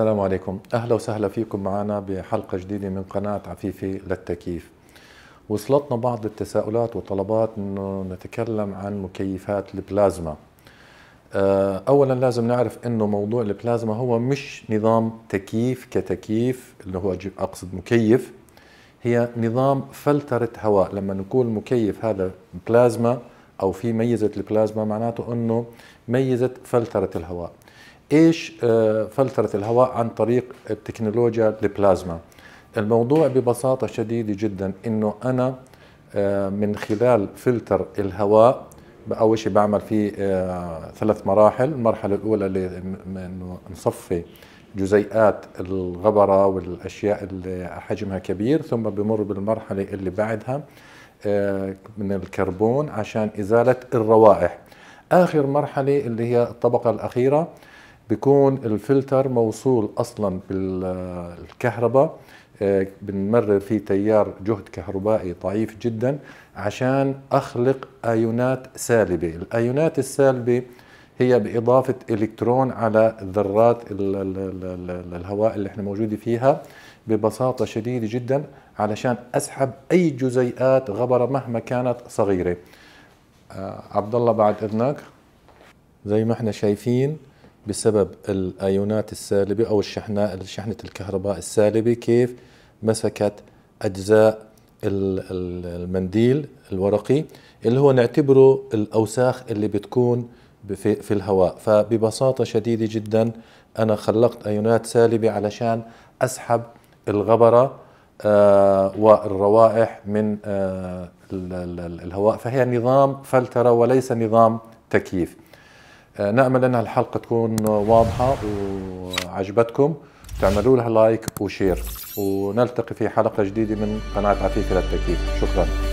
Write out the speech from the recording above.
السلام عليكم أهلا وسهلا فيكم معنا بحلقة جديدة من قناة عفيفي للتكييف وصلتنا بعض التساؤلات وطلبات أنه نتكلم عن مكيفات البلازما آه، أولا لازم نعرف أنه موضوع البلازما هو مش نظام تكييف كتكييف اللي هو أقصد مكيف هي نظام فلترة هواء لما نقول مكيف هذا بلازما أو في ميزة البلازما معناته أنه ميزة فلترة الهواء ايش آه، فلتره الهواء عن طريق التكنولوجيا البلازما الموضوع ببساطه شديده جدا انه انا آه، من خلال فلتر الهواء اول شيء بعمل فيه آه، ثلاث مراحل المرحله الاولى اللي انه نصفي جزيئات الغبره والاشياء اللي حجمها كبير ثم بمر بالمرحله اللي بعدها من الكربون عشان ازاله الروائح اخر مرحله اللي هي الطبقه الاخيره بيكون الفلتر موصول اصلا بالكهرباء آه، بنمرر فيه تيار جهد كهربائي ضعيف جدا عشان اخلق ايونات سالبه الايونات السالبه هي باضافه الكترون على ذرات الهواء اللي احنا موجوده فيها ببساطه شديده جدا علشان اسحب اي جزيئات غبره مهما كانت صغيره آه، عبد الله بعد اذنك زي ما احنا شايفين بسبب الايونات السالبه او الشحناء شحنه الكهرباء السالبه كيف مسكت اجزاء المنديل الورقي اللي هو نعتبره الاوساخ اللي بتكون في, الهواء فببساطه شديده جدا انا خلقت ايونات سالبه علشان اسحب الغبره آه، والروائح من آه، الهواء فهي نظام فلتره وليس نظام تكييف آه، نامل انها الحلقه تكون واضحه وعجبتكم تعملوا لها لايك وشير ونلتقي في حلقه جديده من قناه عفيفه للتكييف شكرا